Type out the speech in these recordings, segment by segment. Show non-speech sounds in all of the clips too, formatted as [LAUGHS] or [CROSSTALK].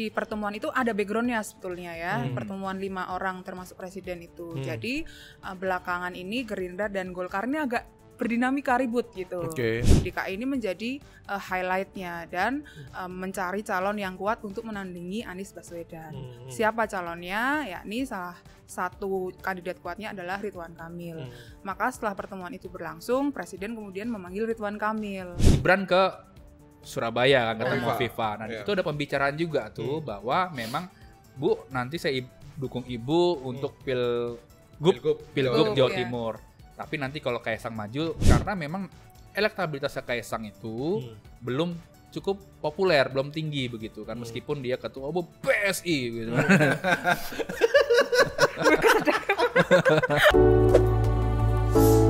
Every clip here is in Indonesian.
di pertemuan itu ada backgroundnya sebetulnya ya hmm. pertemuan lima orang termasuk presiden itu hmm. jadi uh, belakangan ini Gerindra dan Golkar ini agak berdinamika ribut gitu. Okay. DKI ini menjadi uh, highlightnya dan uh, mencari calon yang kuat untuk menandingi Anies Baswedan. Hmm. Siapa calonnya? Yakni salah satu kandidat kuatnya adalah Ridwan Kamil. Hmm. Maka setelah pertemuan itu berlangsung, Presiden kemudian memanggil Ridwan Kamil. Gibran ke Surabaya kan ketemu oh, Viva. Nah, yeah. itu ada pembicaraan juga tuh hmm. bahwa memang Bu nanti saya dukung Ibu untuk hmm. pil Gup, Pilgub, Pilgub Jawa, iya. Timur. Tapi nanti kalau Kaisang maju karena memang elektabilitas Kaisang itu hmm. belum cukup populer, belum tinggi begitu kan hmm. meskipun dia ketua umum [LAUGHS] PSI gitu. Hmm. [LAUGHS]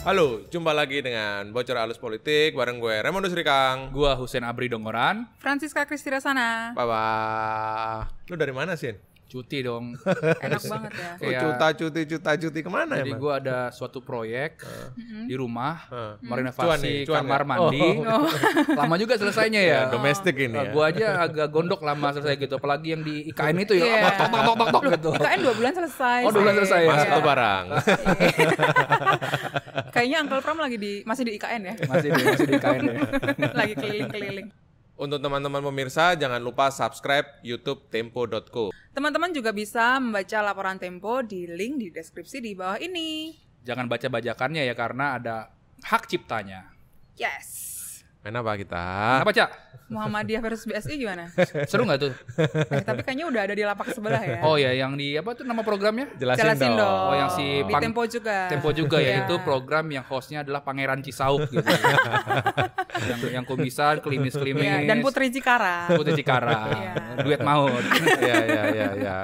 Halo, jumpa lagi dengan Bocor Alus Politik bareng gue Raymond Srikang, gue Husen Abri Dongoran, Francisca Kristira Sana. Baba. Lu dari mana, sih? Cuti dong. [LAUGHS] Enak banget ya. Kayak, oh, cuta cuti cuta cuti kemana jadi ya? Jadi gue ada suatu proyek uh. di rumah uh. merenovasi cuan nih, cuan kamar ya? mandi. Oh. [LAUGHS] oh. lama juga selesainya ya. ya domestik ini. Nah, ya. Gue aja agak gondok lama selesai gitu. Apalagi yang di IKN itu ya. Yeah. Tok tok tok tok gitu. IKN dua bulan selesai. Oh dua bulan selesai. Masuk ya. barang. Iya. [LAUGHS] Kayaknya Uncle Pram lagi di masih di IKN ya. Masih di masih di IKN ya. [LAUGHS] lagi keliling-keliling. Untuk teman-teman pemirsa, jangan lupa subscribe YouTube Tempo.co. Teman-teman juga bisa membaca laporan Tempo di link di deskripsi di bawah ini. Jangan baca bajakannya ya karena ada hak ciptanya. Yes. Main apa kita? Apa cak? Muhammadiyah versus BSI gimana? Seru gak tuh? Eh, tapi kayaknya udah ada di lapak sebelah ya. Oh ya, yang di apa tuh nama programnya? Jelasin, Jelasin dong. dong. Oh yang si di Tempo juga. Tempo juga ya. Iya. Itu program yang hostnya adalah Pangeran Cisauk gitu. [LAUGHS] yang, yang komisar, klimis-klimis. Ya, dan Putri Cikara. Putri Cikara. Iya. Duet maut. Iya iya iya. Ya.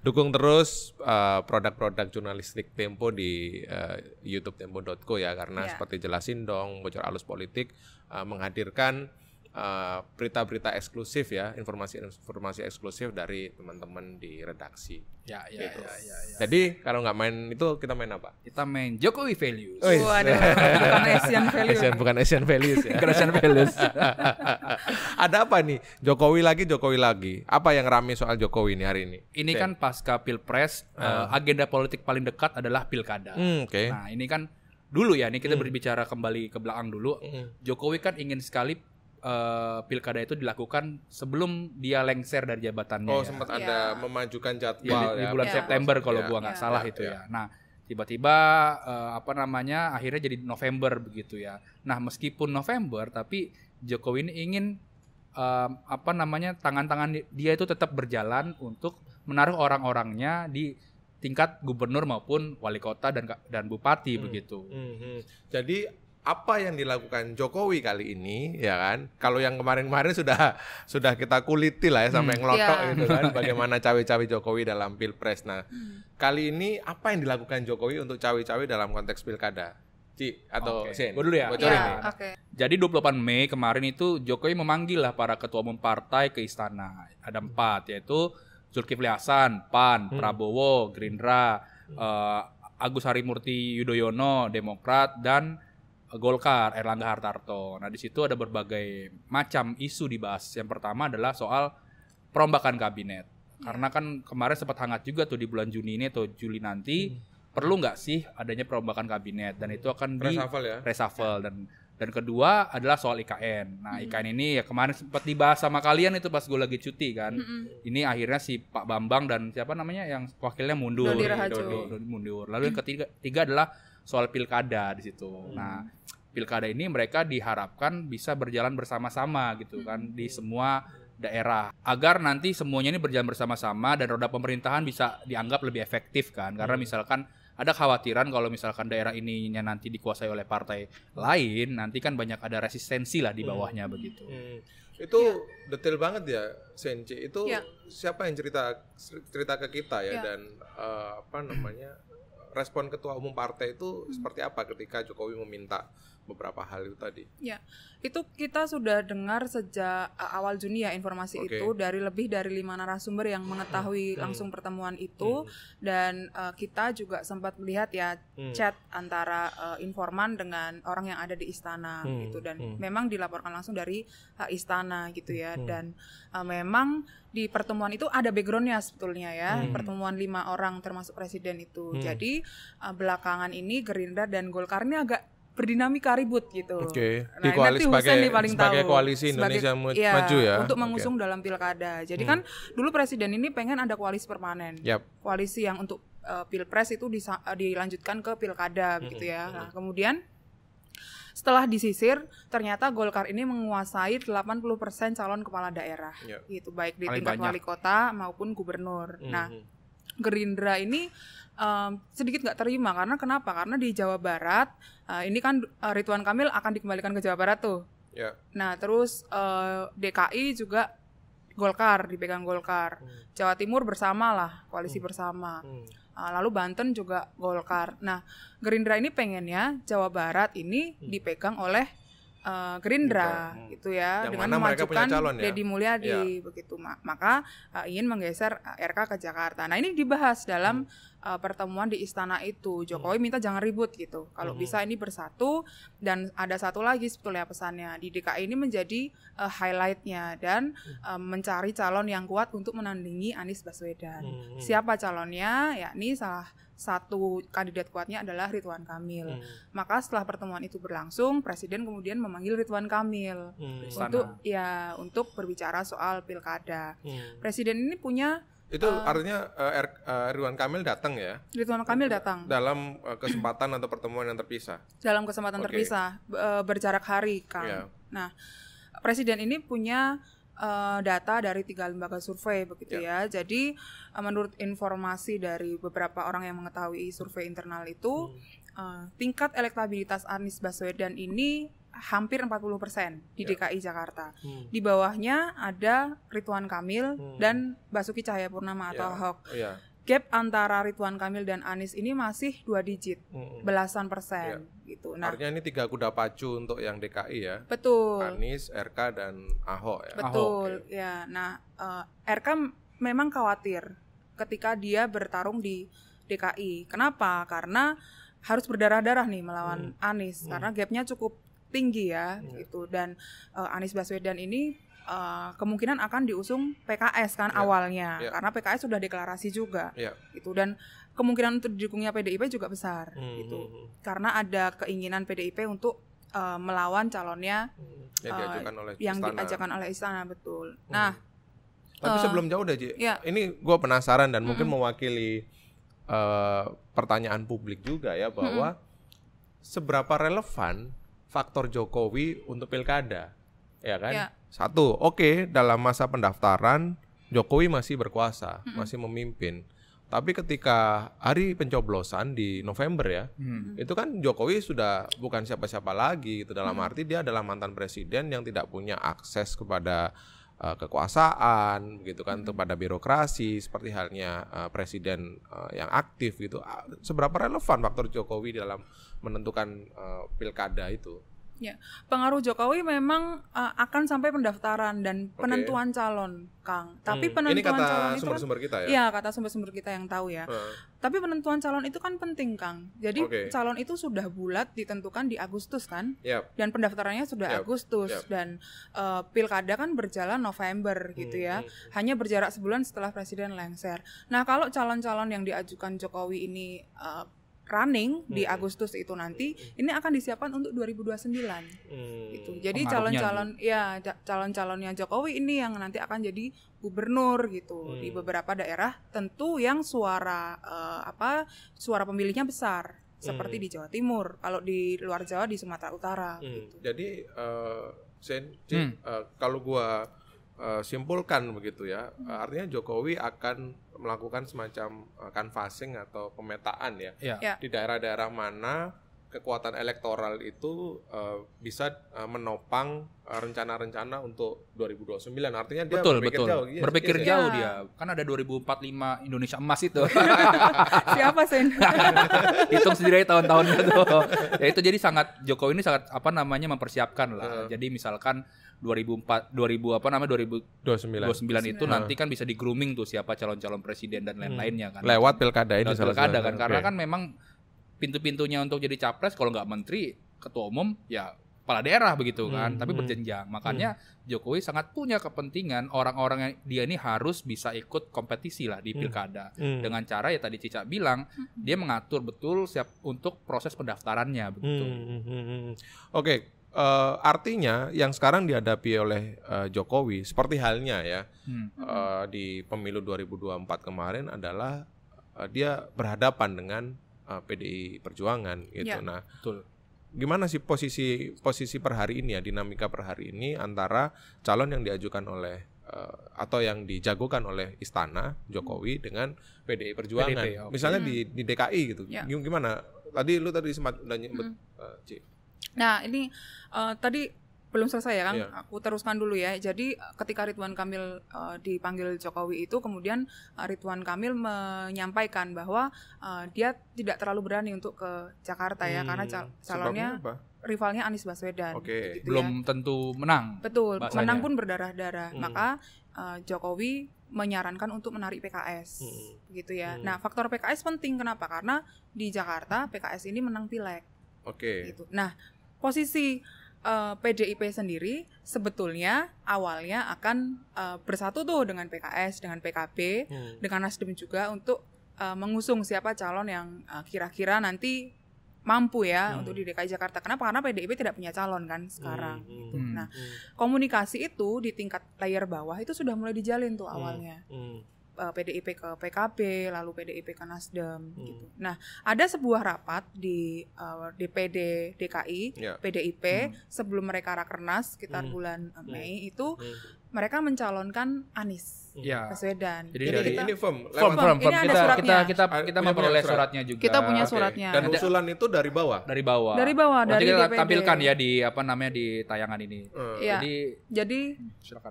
Dukung terus eh, produk-produk uh, jurnalistik Tempo di uh, YouTube Tempo.co ya karena yeah. seperti jelasin dong bocor alus politik uh, menghadirkan Eh, berita-berita uh, eksklusif ya, informasi-informasi eksklusif dari teman-teman di redaksi. Ya, ya, gitu. ya, ya, ya. Jadi kalau nggak main itu kita main apa? Kita main Jokowi Values. oh, iya. [LAUGHS] bukan Asian Values. Asian, bukan Asian Values ya. bukan Asian Values. [LAUGHS] Ada apa nih? Jokowi lagi, Jokowi lagi. Apa yang ramai soal Jokowi ini hari ini? Ini okay. kan pasca Pilpres, uh. Uh, agenda politik paling dekat adalah pilkada. Mm, Okay. Nah, ini kan dulu ya, ini kita hmm. berbicara kembali ke belakang dulu. Hmm. Jokowi kan ingin sekali uh, pilkada itu dilakukan sebelum dia lengser dari jabatannya. Oh, ya. sempat yeah. ada memajukan jadwal iya, ya, di, di bulan ya. September kalau ya. gua nggak ya. salah ya. itu ya. ya. Nah, tiba-tiba uh, apa namanya akhirnya jadi November begitu ya. Nah, meskipun November tapi Jokowi ini ingin um, apa namanya tangan-tangan dia itu tetap berjalan untuk menaruh orang-orangnya di tingkat gubernur maupun wali kota dan dan bupati hmm. begitu. hmm. hmm. Jadi apa yang dilakukan Jokowi kali ini ya kan kalau yang kemarin-kemarin sudah sudah kita kuliti lah ya sampai hmm, ngelotok yeah. gitu kan bagaimana cawe-cawe Jokowi dalam pilpres nah hmm. kali ini apa yang dilakukan Jokowi untuk cawe-cawe dalam konteks pilkada Ci atau okay. Sen dulu ya yeah, nih okay. jadi 28 Mei kemarin itu Jokowi memanggil lah para ketua umum partai ke istana ada empat yaitu Zulkifli Hasan PAN hmm. Prabowo Gerindra hmm. uh, Agus Harimurti Yudhoyono Demokrat dan Golkar Erlangga Hartarto. Nah, di situ ada berbagai macam isu dibahas. Yang pertama adalah soal perombakan kabinet. Ya. Karena kan kemarin sempat hangat juga tuh di bulan Juni ini atau Juli nanti hmm. perlu nggak sih adanya perombakan kabinet dan itu akan di reshuffle ya. Reshuffle ya. dan dan kedua adalah soal IKN. Nah, hmm. IKN ini ya kemarin sempat dibahas sama kalian itu pas gue lagi cuti kan. Hmm, hmm. Ini akhirnya si Pak Bambang dan siapa namanya yang wakilnya mundur. Dodi Rahajo. Dodi, Dodi mundur. Lalu hmm. yang ketiga, ketiga adalah soal pilkada di situ. Hmm. Nah, pilkada ini mereka diharapkan bisa berjalan bersama-sama gitu hmm. kan di semua daerah agar nanti semuanya ini berjalan bersama-sama dan roda pemerintahan bisa dianggap lebih efektif kan karena hmm. misalkan ada khawatiran kalau misalkan daerah ini nanti dikuasai oleh partai lain nanti kan banyak ada resistensi lah di hmm. bawahnya hmm. begitu hmm. itu ya. detail banget ya Senci itu ya. siapa yang cerita cerita ke kita ya, ya. dan uh, apa namanya respon ketua umum partai itu seperti apa ketika Jokowi meminta beberapa hal itu tadi. Ya, itu kita sudah dengar sejak e, awal Juni ya informasi okay. itu dari lebih dari lima narasumber yang mengetahui hmm. langsung pertemuan itu hmm. dan uh, kita juga sempat melihat ya hmm. chat antara uh, informan dengan orang yang ada di istana hmm. gitu dan hmm. memang dilaporkan langsung dari uh, istana gitu ya hmm. dan uh, memang di pertemuan itu ada backgroundnya sebetulnya ya hmm. pertemuan lima orang termasuk presiden itu hmm. jadi uh, belakangan ini Gerindra dan Golkar ini agak berdinamika ribut gitu. Oke. Okay. Nah, koalisi sebagai, nih paling sebagai tahu. koalisi Indonesia sebagai, ya, maju ya. Untuk mengusung okay. dalam pilkada. Jadi hmm. kan dulu presiden ini pengen ada koalisi permanen. Yep. Koalisi yang untuk uh, pilpres itu disa- eh, dilanjutkan ke pilkada hmm. gitu ya. Hmm, nah, hmm. kemudian setelah disisir, ternyata Golkar ini menguasai 80% calon kepala daerah. Yep. Gitu baik di paling tingkat wali kota maupun gubernur. Hmm. Nah, hmm. Gerindra ini um, sedikit nggak terima karena kenapa? Karena di Jawa Barat uh, ini kan uh, eh, Ridwan Kamil akan dikembalikan ke Jawa Barat tuh. Ya. Nah terus uh, eh, DKI juga Golkar dipegang Golkar, hmm. Jawa Timur bersama lah koalisi hmm. bersama. Hmm. Uh, lalu Banten juga Golkar. Nah Gerindra ini pengennya Jawa Barat ini hmm. dipegang oleh uh, Gerindra hmm. gitu ya Yang dengan memajukan ya? Deddy Mulyadi ya. begitu maka uh, ingin menggeser RK ke Jakarta. Nah ini dibahas dalam hmm uh, pertemuan di istana itu. Hmm. Jokowi minta jangan ribut gitu. Kalau hmm. bisa ini bersatu dan ada satu lagi sebetulnya pesannya di DKI ini menjadi uh, highlightnya dan uh, mencari calon yang kuat untuk menandingi Anies Baswedan. Siapa calonnya? Yakni salah satu kandidat kuatnya adalah Ridwan Kamil. Hmm. Maka setelah pertemuan itu berlangsung, Presiden kemudian memanggil Ridwan Kamil hmm. untuk Sana. ya untuk berbicara soal pilkada. Hmm. Presiden ini punya itu uh, artinya uh, er, uh, Ridwan Kamil datang ya? Ridwan Kamil datang. Dalam uh, kesempatan atau pertemuan yang terpisah. Dalam kesempatan okay. terpisah berjarak hari kan. Yeah. Nah, presiden ini punya uh, data dari tiga lembaga survei begitu yeah. ya. Jadi uh, menurut informasi dari beberapa orang yang mengetahui survei internal itu hmm. uh, tingkat elektabilitas Anies Baswedan ini hampir 40 persen di yeah. DKI Jakarta. Hmm. Di bawahnya ada Ridwan Kamil hmm. dan Basuki Cahayapurnama atau yeah. Ahok. Yeah. Gap antara Ridwan Kamil dan Anies ini masih dua digit, hmm. belasan persen yeah. gitu. Nah, artinya ini tiga kuda pacu untuk yang DKI ya. Betul. Anies, RK dan Ahok ya. Betul. Ahok, ya. ya. Nah, uh, eh, RK memang khawatir ketika dia bertarung di DKI. Kenapa? Karena harus berdarah-darah nih melawan hmm. Anies hmm. karena gapnya cukup tinggi ya yeah. gitu dan uh, Anies Baswedan ini uh, kemungkinan akan diusung PKS kan yeah. awalnya yeah. karena PKS sudah deklarasi juga yeah. itu dan kemungkinan untuk didukungnya PDIP juga besar mm -hmm. gitu hmm, hmm. karena ada keinginan PDIP untuk uh, melawan calonnya mm. yang diajukan oleh yang istana. diajakan oleh istana betul mm. nah tapi uh, sebelum jauh deh yeah. ini gue penasaran dan mm -hmm. mungkin mewakili uh, pertanyaan publik juga ya hmm, bahwa mm -hmm. seberapa relevan faktor Jokowi untuk pilkada, ya kan? Ya. Satu, oke okay, dalam masa pendaftaran Jokowi masih berkuasa, hmm. masih memimpin. Tapi ketika hari pencoblosan di November ya, hmm. itu kan Jokowi sudah bukan siapa-siapa lagi Itu dalam hmm. arti dia adalah mantan presiden yang tidak punya akses kepada uh, kekuasaan gitu kan hmm. kepada birokrasi seperti halnya uh, presiden uh, yang aktif gitu uh, seberapa relevan faktor Jokowi dalam menentukan uh, pilkada itu Ya, pengaruh Jokowi memang uh, akan sampai pendaftaran dan penentuan okay. calon, Kang. Tapi hmm. penentuan Ini kata calon itu sumber-sumber kita ya. Iya, kata sumber-sumber kita yang tahu ya. Hmm. Tapi penentuan calon itu kan penting, Kang. Jadi okay. calon itu sudah bulat ditentukan di Agustus kan? Yep. Dan pendaftarannya sudah yep. Agustus yep. dan uh, pilkada kan berjalan November gitu hmm, ya. Hmm, hmm. Hanya berjarak sebulan setelah presiden lengser. Nah, kalau calon-calon yang diajukan Jokowi ini uh, running hmm. di Agustus itu nanti ini akan disiapkan untuk 2029 hmm. gitu jadi calon-calon gitu ya calon-calonnya iya, Jokowi ini yang nanti akan jadi gubernur gitu hmm. di mm. beberapa daerah tentu yang suara uh, apa suara pemilihnya besar seperti hmm. di Jawa Timur kalau di luar Jawa di Sumatera Utara hmm. gitu. jadi uh, eh, Sen, hmm. uh, kalau gua Eh, simpulkan begitu ya. Hmm. Artinya Jokowi akan melakukan semacam kanvassing eh, canvassing atau pemetaan ya, ya. di daerah-daerah mana kekuatan elektoral itu uh, bisa uh, menopang eh, rencana-rencana uh, untuk 2029. Artinya dia betul, berpikir betul. jauh. Iya, berpikir iya, iya. jauh dia. Ya, kan ada 2045 Indonesia emas itu. [LAUGHS] Siapa sih? [LAUGHS] Hitung sendiri tahun-tahunnya tuh. Ya itu jadi sangat Jokowi ini sangat apa namanya mempersiapkan lah. Uh. Jadi misalkan 2004 2000 apa namanya 2029 29. itu uh. nanti kan bisa di grooming tuh siapa calon-calon presiden dan lain-lainnya kan. Lewat pilkada ini pilkada kan. Karena kan memang pintu-pintunya untuk jadi capres kalau nggak menteri ketua umum ya kepala daerah begitu hmm, kan hmm, tapi berjenjang makanya hmm. Jokowi sangat punya kepentingan orang-orang yang dia ini harus bisa ikut kompetisi lah di hmm. pilkada hmm. dengan cara ya tadi Cica bilang dia mengatur betul siap untuk proses pendaftarannya begitu hmm, hmm, hmm. oke Uh, artinya yang sekarang dihadapi oleh uh, Jokowi seperti halnya ya hmm. uh, di pemilu 2024 kemarin adalah uh, dia berhadapan dengan uh, eh, PDI Perjuangan gitu. Ya. Nah, betul. Gimana sih posisi posisi per hari ini ya dinamika per hari ini antara calon yang diajukan oleh uh, atau yang dijagokan oleh istana Jokowi hmm. dengan PDI Perjuangan. PDP, okay. Misalnya hmm. di di DKI gitu. Ya. Gimana? Tadi lu tadi sempat udah nyebut hmm. uh, Nah, ini uh, tadi belum selesai ya kan yeah. aku teruskan dulu ya jadi eh, ketika Ridwan Kamil uh, dipanggil Jokowi itu kemudian eh, Ridwan Kamil menyampaikan bahwa uh, dia tidak terlalu berani untuk ke Jakarta hmm. ya karena hmm, cal calonnya rivalnya Anies Baswedan okay. gitu ya. belum ya. tentu menang betul bahasanya. menang pun berdarah-darah hmm. maka uh, Jokowi menyarankan untuk menarik PKS hmm. gitu ya hmm. nah faktor PKS penting kenapa karena di Jakarta PKS ini menang pileg oke okay. gitu nah posisi uh, eh, PDIP sendiri sebetulnya awalnya akan uh, bersatu tuh dengan PKS, dengan PKB, hmm. dengan Nasdem juga untuk uh, mengusung siapa calon yang uh, kira-kira nanti mampu ya hmm. untuk di DKI Jakarta. Kenapa? Karena PDIP tidak punya calon kan hmm, sekarang. Hmm. Gitu. hmm nah, hmm. komunikasi itu di tingkat layer bawah itu sudah mulai dijalin tuh awalnya. Hmm. Hmm uh, eh, PDIP ke PKB, lalu PDIP ke Nasdem hmm. gitu. Nah, ada sebuah rapat di uh, eh, DPD DKI yeah. PDIP hmm. sebelum mereka rakernas sekitar hmm. bulan uh, Mei itu hmm. mereka mencalonkan Anies hmm. yeah. Baswedan. Jadi, Jadi kita, ini form, firm, firm, firm. Ini kita, ada suratnya. kita kita kita memperoleh surat. suratnya juga. Kita punya ah, okay. suratnya. Dan usulan itu dari bawah. Dari bawah. Dari bawah dari kita DPD. tampilkan ya di apa namanya di tayangan ini. Hmm. Ya. Jadi Jadi hmm,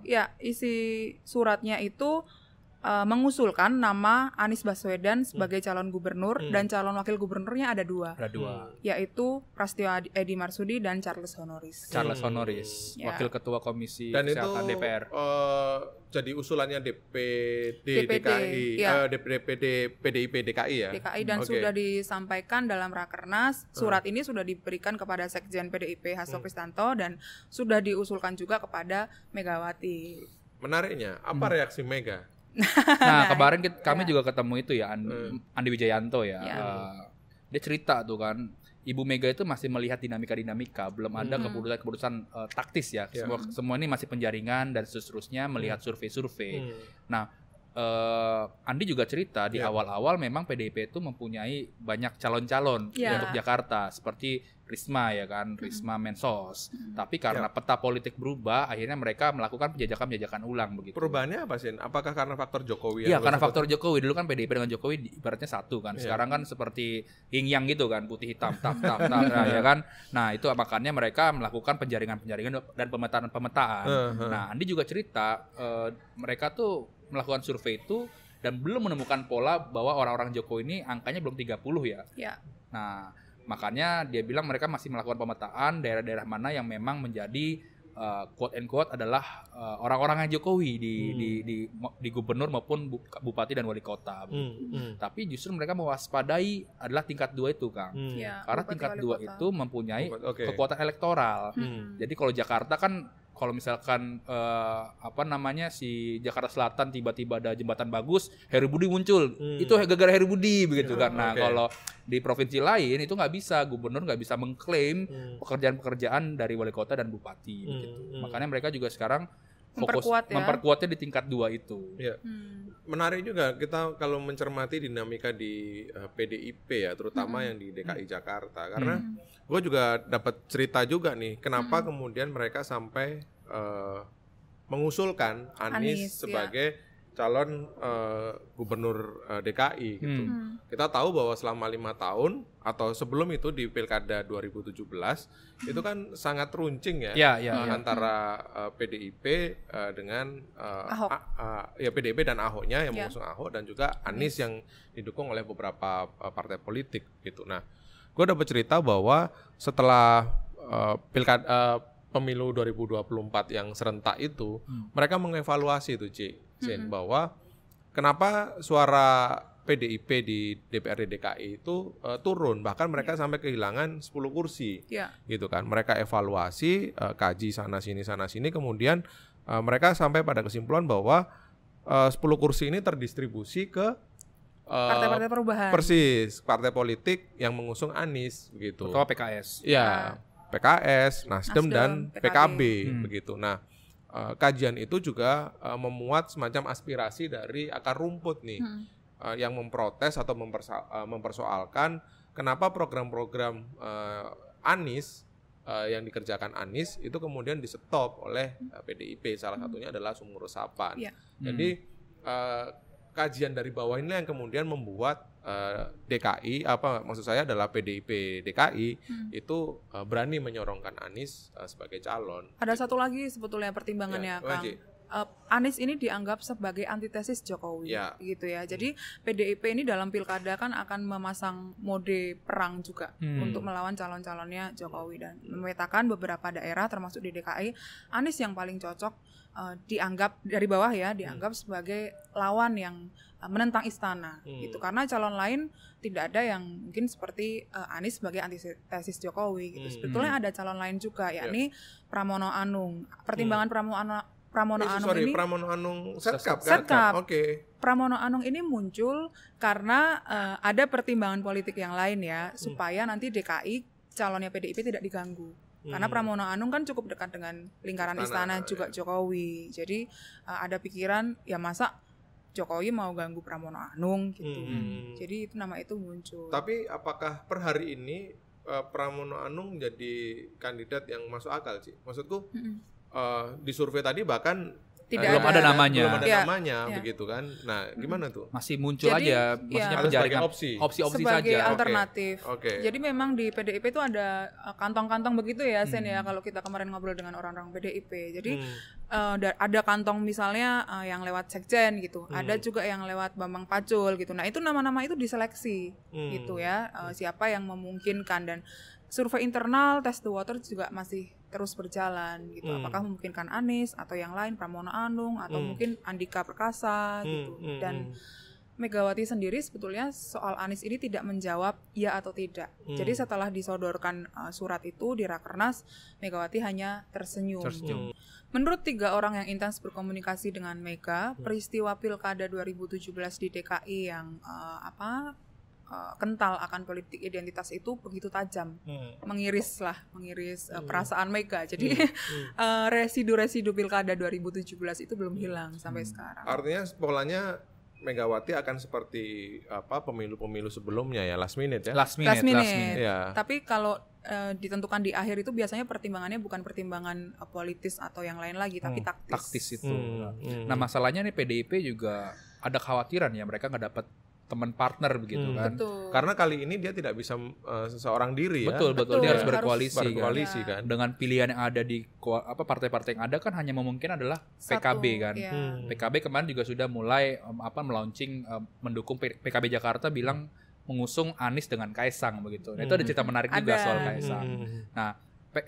Ya, isi suratnya itu uh, mengusulkan nama Anies Baswedan sebagai hmm. calon gubernur hmm. dan calon wakil gubernurnya ada dua, ada dua. Hmm. yaitu Prasetyo Edi Marsudi dan Charles Honoris. Charles Honoris, hmm. Ya. wakil ketua komisi dan kesehatan itu, DPR. Uh, eh, jadi usulannya DPD DPD, DKI, ya. uh, eh, DPD PDIP DKI ya. DKI dan hmm. sudah disampaikan dalam rakernas. Hmm. Surat hmm. ini sudah diberikan kepada Sekjen PDIP Hasto hmm. Kristanto dan sudah diusulkan juga kepada Megawati. Menariknya, apa hmm. reaksi Mega? nah nah [LAUGHS] kemarin kita, kami ya. juga ketemu itu ya Andi, hmm. Andi Wijayanto ya ya. uh, dia cerita tuh kan Ibu Mega itu masih melihat dinamika-dinamika, belum ada hmm. keputusan-keputusan hmm. uh, taktis ya. Yeah. Semua semua ini masih penjaringan dan seterusnya melihat hmm. survei-survei. Hmm. Nah, uh, Andi juga cerita di ya. awal-awal memang PDIP itu mempunyai banyak calon-calon yeah. untuk Jakarta seperti Risma ya kan, Risma mm. Mensos. Mm. Tapi karena yeah. peta politik berubah, akhirnya mereka melakukan penjajakan-penjajakan ulang begitu. Perubahannya apa sih? Apakah karena faktor Jokowi? Iya, karena faktor Jokowi. Dulu kan PDIP dengan Jokowi ibaratnya satu kan. Iya. Sekarang kan seperti yin yang gitu kan, putih hitam, tap [LAUGHS] tap tap nah, ya kan. Nah, itu makanya mereka melakukan penjaringan-penjaringan dan pemetaan-pemetaan. Uh -huh. Nah, Andi juga cerita uh, mereka tuh melakukan survei itu dan belum menemukan pola bahwa orang-orang Jokowi ini angkanya belum 30 ya. ya. Nah, makanya dia bilang mereka masih melakukan pemetaan daerah-daerah mana yang memang menjadi uh, quote and quote adalah uh, orang-orang yang Jokowi di, hmm. di, di di di gubernur maupun bupati dan wali kota. Hmm. Hmm. Tapi justru mereka mewaspadai adalah tingkat dua itu, Kang. Hmm. Ya, Karena tingkat dua itu mempunyai okay. kekuatan elektoral. Hmm. Jadi kalau Jakarta kan kalau misalkan uh, apa namanya si Jakarta Selatan tiba-tiba ada jembatan bagus, Heri Budi muncul. Hmm. Itu gara-gara Heri Budi begitu hmm, karena okay. kalau di provinsi lain itu nggak bisa, gubernur nggak bisa mengklaim hmm. pekerjaan-pekerjaan dari wali kota dan bupati hmm, begitu. Hmm. Makanya mereka juga sekarang fokus memperkuat ya? memperkuatnya di tingkat dua itu. Ya. Hmm. Menarik juga kita kalau mencermati dinamika di uh, eh, PDIP ya, terutama hmm. yang di DKI hmm. Jakarta, karena hmm. gue juga dapat cerita juga nih, kenapa hmm. kemudian mereka sampai uh, mengusulkan Anies, Anies ya. sebagai ya calon uh, gubernur uh, eh, DKI gitu. Hmm. hmm. Kita tahu bahwa selama lima tahun atau sebelum itu di Pilkada 2017 hmm. itu kan sangat runcing ya, ya, ya, eh, ya. antara uh, PDIP uh, dengan uh, Ahok. uh, ya PDIP dan Ahoknya yang ya. mengusung Ahok dan juga hmm. Anies yang didukung oleh beberapa uh, partai politik gitu. Nah, gue dapat cerita bahwa setelah uh, Pilkada uh, pemilu 2024 yang serentak itu, hmm. mereka mengevaluasi itu, cik mm hmm. bahwa kenapa suara PDIP di DPRD DKI itu uh, turun bahkan mereka yeah. sampai kehilangan 10 kursi yeah. gitu kan mereka evaluasi uh, kaji sana sini sana sini kemudian uh, mereka sampai pada kesimpulan bahwa uh, 10 kursi ini terdistribusi ke partai-partai uh, perubahan persis partai politik yang mengusung Anies gitu atau PKS ya ah. PKS Nasdem, Nasdem dan PKB, PKB hmm. begitu nah Eh, kajian itu juga eh, memuat semacam aspirasi dari akar rumput nih hmm. Eh, yang memprotes atau mempersoalkan kenapa program-program uh, Anies yang dikerjakan Anis itu kemudian di stop oleh PDIP salah hmm. satunya adalah sumur resapan. Yeah. Jadi uh, kajian dari bawah ini yang kemudian membuat uh, eh, DKI apa maksud saya adalah PDIP DKI hmm. itu uh, berani menyorongkan Anies eh, sebagai calon. Ada gitu. satu lagi sebetulnya pertimbangannya ya, Kang uh, Anies ini dianggap sebagai antitesis Jokowi ya. gitu ya. Jadi PDIP ini dalam pilkada kan akan memasang mode perang juga hmm. untuk melawan calon-calonnya Jokowi dan memetakan beberapa daerah termasuk di DKI Anies yang paling cocok uh, dianggap dari bawah ya dianggap hmm. sebagai lawan yang eh, menentang istana hmm. gitu karena calon lain tidak ada yang mungkin seperti uh, Anies sebagai antitesis Jokowi gitu. Hmm. Sebetulnya ada calon lain juga yakni yeah. Pramono Anung. Pertimbangan hmm. Pramono Pramono eh, Anung sorry, ini Pramono Anung Setcap kan? Oke. Okay. Pramono Anung ini muncul karena uh, ada pertimbangan politik yang lain ya, hmm. supaya nanti DKI calonnya PDIP tidak diganggu. Hmm. Karena Pramono Anung kan cukup dekat dengan lingkaran istana, istana ya. juga Jokowi. Jadi uh, ada pikiran ya masa Jokowi mau ganggu Pramono Anung gitu. Hmm. Jadi itu nama itu muncul. Tapi apakah per hari ini uh, Pramono Anung jadi kandidat yang masuk akal sih? Maksudku hmm uh, di survei tadi bahkan eh, tidak belum ada, ada namanya belum ada ya. namanya ya. begitu kan nah gimana tuh masih muncul jadi, aja iya. maksudnya ya. penjaringan opsi opsi opsi sebagai saja alternatif okay. Okay. jadi memang di PDIP itu ada eh, kantong-kantong begitu ya Sen ya kalau kita kemarin ngobrol dengan orang-orang PDIP jadi hmm. uh, ada kantong misalnya uh, yang lewat sekjen gitu hmm. ada juga yang lewat Bambang Pacul gitu nah itu nama-nama itu diseleksi hmm. gitu ya uh, siapa yang memungkinkan dan survei internal test the water juga masih terus berjalan gitu. Hmm. Apakah memungkinkan Anies atau yang lain Pramono Anung atau hmm. mungkin Andika Perkasa hmm. gitu. Hmm. Dan hmm. Megawati sendiri sebetulnya soal Anies ini tidak menjawab ya atau tidak. Hmm. Jadi setelah disodorkan uh, surat itu di Rakernas, Megawati hanya tersenyum. tersenyum. Gitu. Menurut tiga orang yang intens berkomunikasi dengan Mega, hmm. peristiwa Pilkada 2017 di DKI yang uh, apa uh, kental akan politik identitas itu begitu tajam, hmm. mengiris lah, mengiris uh, perasaan mereka. Jadi hmm. [LAUGHS] Eh, residu-residu hmm. uh, pilkada 2017 itu belum hmm. hilang sampai hmm. sekarang. Artinya polanya Megawati akan seperti apa pemilu-pemilu sebelumnya ya last minute ya. Last minute. Last minute. Last minute. Yeah. Tapi kalau uh, ditentukan di akhir itu biasanya pertimbangannya bukan pertimbangan politis atau yang lain lagi tapi hmm, taktis. Taktis itu. Hmm, hmm. Nah masalahnya nih PDIP juga ada khawatiran ya mereka nggak dapat teman partner begitu hmm. kan. Betul. Karena kali ini dia tidak bisa uh, seseorang diri ya. betul, ya. Betul betul dia harus berkoalisi, harus berkoalisi kan. Iya. kan. Dengan pilihan yang ada di apa partai-partai yang ada kan hanya memungkinkan adalah Satu, PKB kan. Ya. Hmm. PKB kemarin juga sudah mulai um, apa melaunching um, mendukung PKB Jakarta bilang mengusung Anies dengan Kaisang begitu. Nah, itu ada hmm. cerita menarik ada. juga soal Kaisang. Hmm. Nah,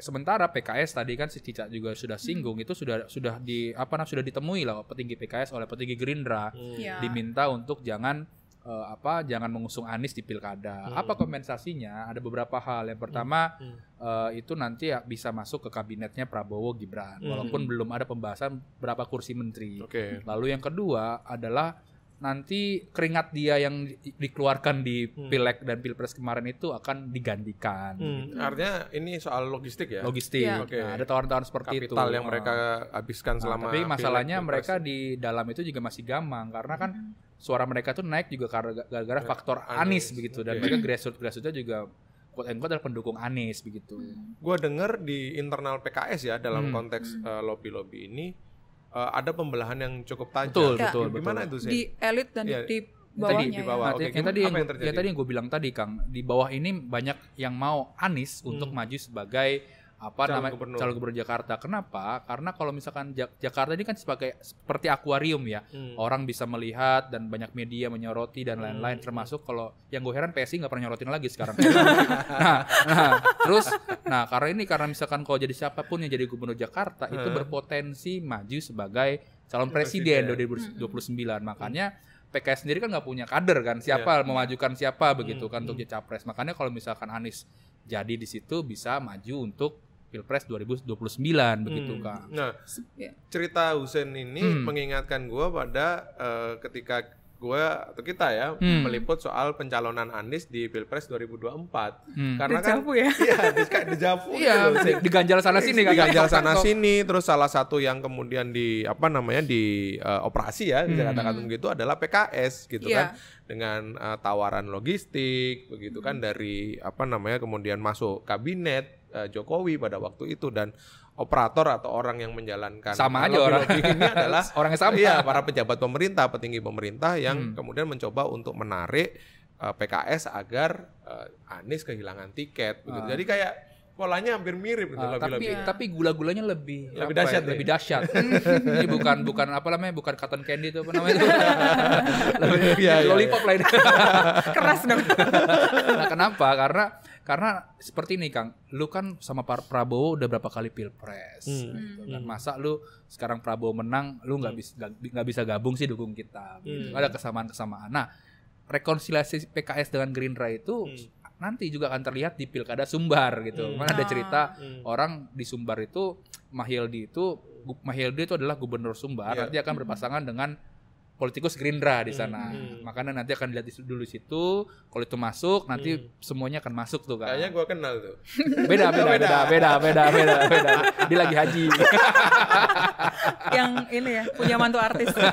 sementara PKS tadi kan si Cica juga sudah hmm. singgung hmm. itu sudah sudah di apa nah sudah ditemui lah petinggi PKS oleh petinggi Gerindra hmm. Iya. yeah. diminta untuk jangan uh, apa jangan mengusung Anies di pilkada. Hmm. Apa kompensasinya? Ada beberapa hal. Yang pertama hmm. uh, itu nanti ya bisa masuk ke kabinetnya Prabowo Gibran, hmm. walaupun belum ada pembahasan berapa kursi menteri. Okay. Lalu yang kedua adalah nanti keringat dia yang dikeluarkan di hmm. pileg dan pilpres kemarin itu akan digantikan. Hmm. Gitu. Artinya ini soal logistik ya? Logistik. Ya. Okay. Nah, ada tawaran-tawaran seperti Kapital itu. Kapital yang mereka nah, habiskan nah, selama. tapi masalahnya mereka di dalam itu juga masih gamang karena kan hmm suara mereka tuh naik juga gara-gara iya, faktor Anies, Anies begitu dan okay. mereka grassroots grassrootsnya juga quote unquote adalah pendukung Anies begitu. Hmm. Gua dengar di internal PKS ya dalam hmm. konteks uh, hmm. Eh, lobby lobby ini uh, ada pembelahan yang cukup tajam. Betul ya. betul. Gimana betul. itu sih? Di elit dan ya. di bawahnya. Ya. Tadi, ya. di bawah. Oke. Yang, tadi yang, yang yang yang gue bilang tadi Kang di bawah ini banyak yang mau Anies hmm. untuk maju sebagai apa calon namanya gubernur. calon gubernur Jakarta. Kenapa? Karena kalau misalkan Jak Jakarta ini kan sebagai seperti akuarium ya, hmm. orang bisa melihat dan banyak media menyoroti dan lain-lain. Hmm. Termasuk kalau yang gue heran PSI nggak pernah nyorotin lagi sekarang. [LAUGHS] Nah, nah, nah, terus, nah karena ini karena misalkan kalau jadi siapapun yang jadi gubernur Jakarta hmm. itu berpotensi maju sebagai calon presiden, dua ribu dua puluh hmm. sembilan. Makanya PKS sendiri kan nggak punya kader kan iya. siapa yeah. memajukan siapa begitu hmm. kan untuk hmm. jadi capres makanya kalau misalkan Anies jadi di situ bisa maju untuk Pilpres 2029 hmm. begitu kak. Nah, ya. cerita Husen ini hmm. mengingatkan gue pada uh, ketika gue atau kita ya hmm. meliput soal pencalonan Anies di Pilpres 2024 hmm. karena kan Dejavu ya iya kayak di iya gitu diganjal sana sini kan diganjal sana sini terus salah satu yang kemudian di apa namanya di uh, operasi ya hmm. bisa katakan begitu adalah PKS gitu yeah. kan dengan uh, tawaran logistik begitu kan, hmm. kan dari apa namanya kemudian masuk kabinet uh, Jokowi pada waktu itu dan operator atau orang yang menjalankan sama aja orang ini [LAUGHS] adalah orang yang sama iya, para pejabat pemerintah petinggi pemerintah yang hmm. kemudian mencoba untuk menarik uh, eh, PKS agar uh, Anies kehilangan tiket begitu. Ah. jadi kayak polanya hampir mirip uh, gitu ah, lebih, tapi lebih. tapi iya. gula-gulanya lebih lebih ya, dahsyat ya? lebih dahsyat [LAUGHS] ini bukan bukan apa namanya bukan cotton candy itu apa namanya itu lebih, ya, iya, lollipop ya. lain keras dong nah, kenapa karena karena seperti ini Kang, lu kan sama Pak Prabowo udah berapa kali pilpres, hmm. gitu kan? Hmm. Masa lu sekarang Prabowo menang, lu nggak hmm. bisa bisa gabung sih dukung kita. Gitu. Hmm. Ada kesamaan-kesamaan. Nah, rekonsiliasi PKS dengan Gerindra itu hmm. nanti juga akan terlihat di pilkada Sumbar gitu. Hmm. Mana ada cerita ah. hmm. orang di Sumbar itu Mahildi itu Mahildi itu adalah gubernur Sumbar yeah. nanti akan hmm. berpasangan dengan politikus Gerindra di hmm, sana. Hmm, hmm. Makanya nanti akan dilihat dulu situ. Kalau itu masuk, nanti hmm. semuanya akan masuk tuh kan. Kayaknya gue kenal tuh. Beda beda, beda beda beda beda beda beda. Dia lagi haji. [LAUGHS] Yang ini ya punya mantu artis. [LAUGHS] Oke,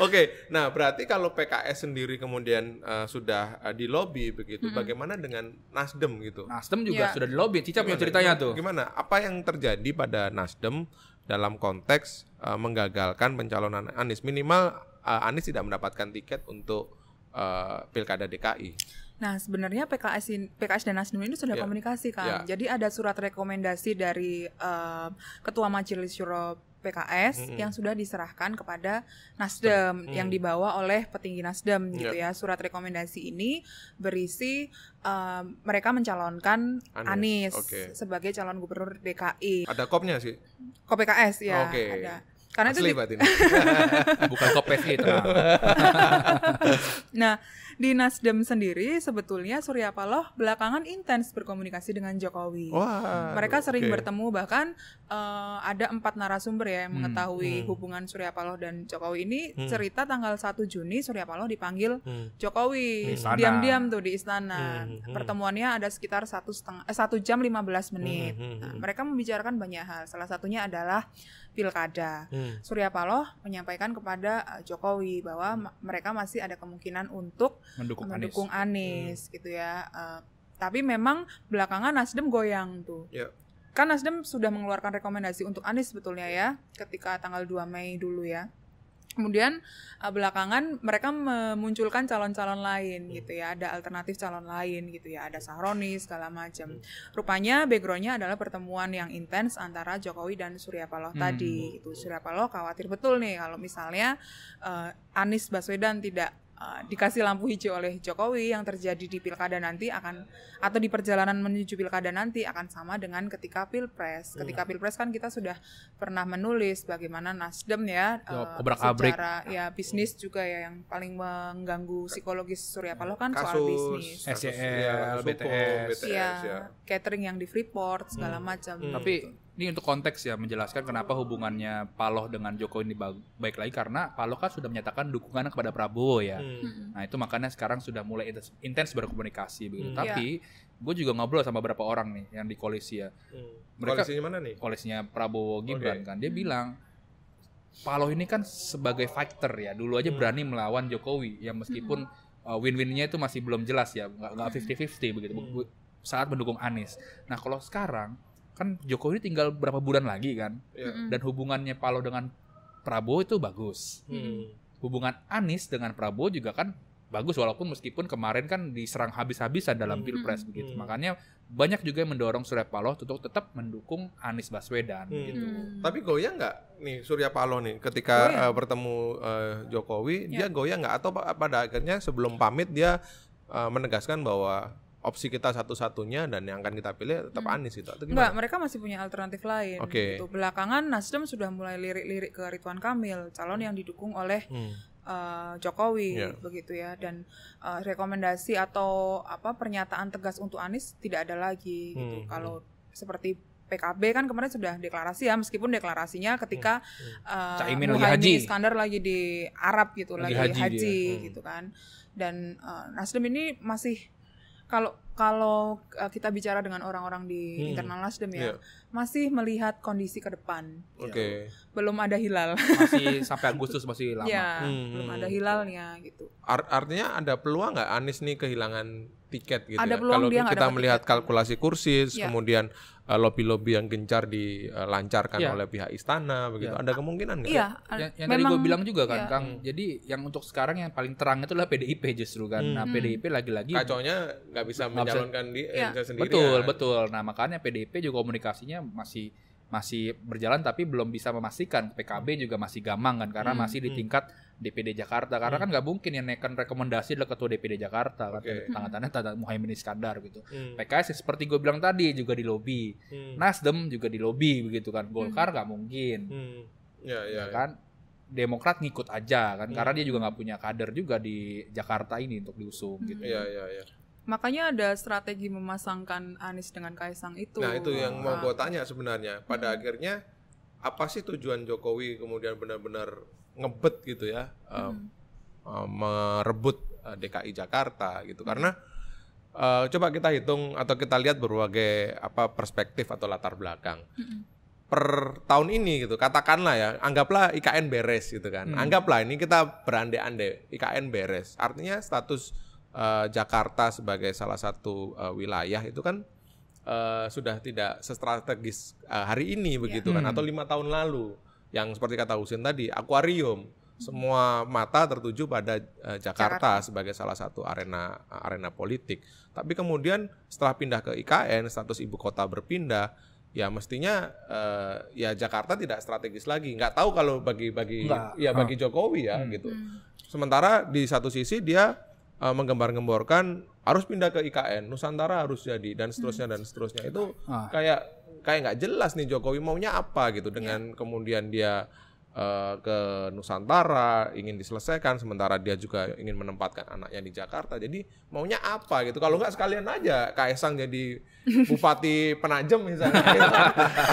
okay, nah berarti kalau PKS sendiri kemudian uh, sudah uh, di lobby begitu, hmm. bagaimana dengan Nasdem gitu? Nasdem juga ya. sudah di lobby. Cica punya ceritanya tuh. Gimana? Apa yang terjadi pada Nasdem? dalam konteks uh, menggagalkan pencalonan Anies minimal uh, Anies tidak mendapatkan tiket untuk uh, pilkada DKI. Nah sebenarnya PKS PKS dan Nasdem ini sudah yeah. komunikasi kan, yeah. jadi ada surat rekomendasi dari uh, Ketua Majelis Syuro PKS hmm. yang sudah diserahkan kepada Nasdem hmm. yang dibawa oleh petinggi Nasdem yeah. gitu iya. ya. Surat rekomendasi ini berisi uh, mereka mencalonkan Anies, Anies okay. sebagai calon gubernur DKI. Ada kopnya sih. Kop PKS ya, okay. ada. Karena Asli itu di... [LAUGHS] bukan kop PSI gitu. Nah, di Nasdem sendiri sebetulnya Surya Paloh belakangan intens berkomunikasi dengan Jokowi. Wah, Mereka sering okay. bertemu bahkan uh, ada empat narasumber ya yang hmm, mengetahui hmm, hmm. hubungan Surya Paloh dan Jokowi ini hmm. cerita tanggal 1 Juni Surya Paloh dipanggil hmm. Jokowi diam-diam tuh di istana. Hmm, hmm. Pertemuannya ada sekitar satu setengah eh, satu jam 15 menit. Hmm, hmm, hmm, hmm. Nah, mereka membicarakan banyak hal. Salah satunya adalah pilkada. Hmm. Surya Paloh menyampaikan kepada eh, Jokowi bahwa hmm. mereka masih ada kemungkinan untuk mendukung, mendukung Anies, Anies hmm. gitu ya. Uh, tapi memang belakangan Nasdem goyang tuh. Ya. Kan Nasdem sudah mengeluarkan rekomendasi untuk Anies sebetulnya ya ketika tanggal 2 Mei dulu ya kemudian uh, belakangan mereka memunculkan calon-calon lain gitu ya ada alternatif calon lain gitu ya ada Sahroni segala macam rupanya backgroundnya adalah pertemuan yang intens antara Jokowi dan Surya Paloh hmm. tadi gitu Surya Paloh khawatir betul nih kalau misalnya uh, Anies Baswedan tidak Eh, dikasih lampu hijau oleh Jokowi yang terjadi di pilkada nanti akan atau di perjalanan menuju pilkada nanti akan sama dengan ketika pilpres. Iya. Ketika pilpres kan kita sudah pernah menulis bagaimana Nasdem ya uh, secara ya bisnis juga ya yang paling mengganggu psikologis Surya Paloh kan Kasus, soal bisnis. SCL, BTS, BTS ya, iya, ya, catering yang di Freeport segala hmm. macam. Hmm. Tapi gitu ini untuk konteks ya menjelaskan kenapa hubungannya Paloh dengan Jokowi ini baik lagi karena Paloh kan sudah menyatakan dukungan kepada Prabowo ya. Hmm. hmm. Nah itu makanya sekarang sudah mulai intens, berkomunikasi begitu. Hmm. Tapi yeah. gue juga ngobrol sama beberapa orang nih yang di koalisi ya. Hmm. Mereka, koalisinya mana nih? Koalisinya Prabowo Gibran okay. Oh, iya. kan. Dia hmm. bilang Paloh ini kan sebagai fighter ya. Dulu aja hmm. berani melawan Jokowi ya meskipun hmm. uh, win-winnya itu masih belum jelas ya. Nggak 50-50 hmm. begitu. Hmm. Saat mendukung Anies. Nah kalau sekarang kan Jokowi tinggal berapa bulan lagi kan yeah. dan hubungannya Paloh dengan Prabowo itu bagus hmm. hubungan Anies dengan Prabowo juga kan bagus walaupun meskipun kemarin kan diserang habis-habisan dalam hmm. pilpres begitu hmm. makanya banyak juga yang mendorong Surya Paloh untuk tetap mendukung Anies Baswedan hmm. gitu mm. tapi goyah nggak nih Surya Paloh nih ketika uh, bertemu uh, Jokowi ya. dia goyah nggak atau pada akhirnya sebelum pamit dia uh, menegaskan bahwa opsi kita satu-satunya dan yang akan kita pilih tetap hmm. Anies itu. Enggak, mereka masih punya alternatif lain. Oke. Okay. Gitu. Belakangan Nasdem sudah mulai lirik-lirik ke Ridwan Kamil, calon yang didukung oleh hmm. Uh, Jokowi yeah. begitu ya dan uh, rekomendasi atau apa pernyataan tegas untuk Anies tidak ada lagi gitu. hmm. gitu kalau seperti PKB kan kemarin sudah deklarasi ya meskipun deklarasinya ketika hmm. uh, hmm. eh, Muhammad haji. Iskandar lagi di Arab gitu lagi, lagi haji, haji hmm. gitu kan dan uh, Nasdem ini masih kalau kalau uh, kita bicara dengan orang-orang di hmm. internal Nasdem ya, yeah. masih melihat kondisi ke depan. Oke. Okay. Ya. Belum ada hilal. Masih [LAUGHS] sampai Agustus masih lama. Ya, hmm. belum hmm, ada hmm. hilalnya gitu. Art artinya ada peluang nggak Anies nih kehilangan tiket gitu? Ada ya? peluang Kalau dia kita melihat tiket. kalkulasi kursi, ya. kemudian eh, lobby-lobby yang gencar dilancarkan eh, ya. oleh pihak istana, begitu. Ya. Ada kemungkinan nggak? Iya. Yeah. Yang, tadi gue bilang juga kan, ya. Kang. Jadi yang untuk sekarang yang paling terang itu adalah PDIP justru kan. Hmm. Nah PDIP lagi-lagi. Kaconya nggak bisa mencalonkan di ya. Eh, sendiri betul betul nah makanya PDP juga komunikasinya masih masih berjalan tapi belum bisa memastikan PKB juga masih gamang kan karena hmm, masih di hmm. tingkat DPD Jakarta karena hmm. kan nggak mungkin yang naikkan rekomendasi adalah ketua DPD Jakarta okay. kan tangan tanda Muhammad Iskandar gitu hmm. PKS seperti gue bilang tadi juga di lobby hmm. Nasdem juga di lobby begitu kan Golkar hmm. nggak hmm. mungkin hmm. Ya, ya, ya, ya kan Demokrat ngikut aja kan hmm. karena dia juga nggak punya kader juga di Jakarta ini untuk diusung gitu. Iya iya iya. Makanya ada strategi memasangkan Anies dengan Kaisang itu. Nah, itu yang mau nah. gue tanya sebenarnya. Pada hmm. akhirnya apa sih tujuan Jokowi kemudian benar-benar ngebet gitu ya? Eh, hmm. Um, um, merebut eh, DKI Jakarta gitu. Hmm. Karena uh, coba kita hitung atau kita lihat berbagai apa perspektif atau latar belakang. Hmm. Per tahun ini gitu, katakanlah ya, anggaplah IKN beres gitu kan. Hmm. Anggaplah ini kita berandai-andai IKN beres. Artinya status Eh, Jakarta sebagai salah satu uh, wilayah itu kan uh, sudah tidak strategis uh, hari ini iya. begitu kan hmm. atau lima tahun lalu yang seperti kata Husin tadi akuarium hmm. semua mata tertuju pada uh, Jakarta, Jakarta sebagai salah satu arena arena politik. Tapi kemudian setelah pindah ke IKN, status ibu kota berpindah, ya mestinya uh, ya Jakarta tidak strategis lagi. Nggak tahu kalau bagi bagi Nggak. ya bagi ah. Jokowi ya hmm. gitu. Hmm. Sementara di satu sisi dia uh, menggembar-gemborkan harus pindah ke IKN, Nusantara harus jadi dan seterusnya dan seterusnya itu ah. kayak kayak nggak jelas nih Jokowi maunya apa gitu iya. dengan yeah. kemudian dia uh, ke Nusantara ingin diselesaikan sementara dia juga ingin menempatkan anaknya di Jakarta. Jadi maunya apa gitu? Kalau nggak sekalian aja Kaisang jadi Bupati [LAUGHS] Penajem misalnya gitu.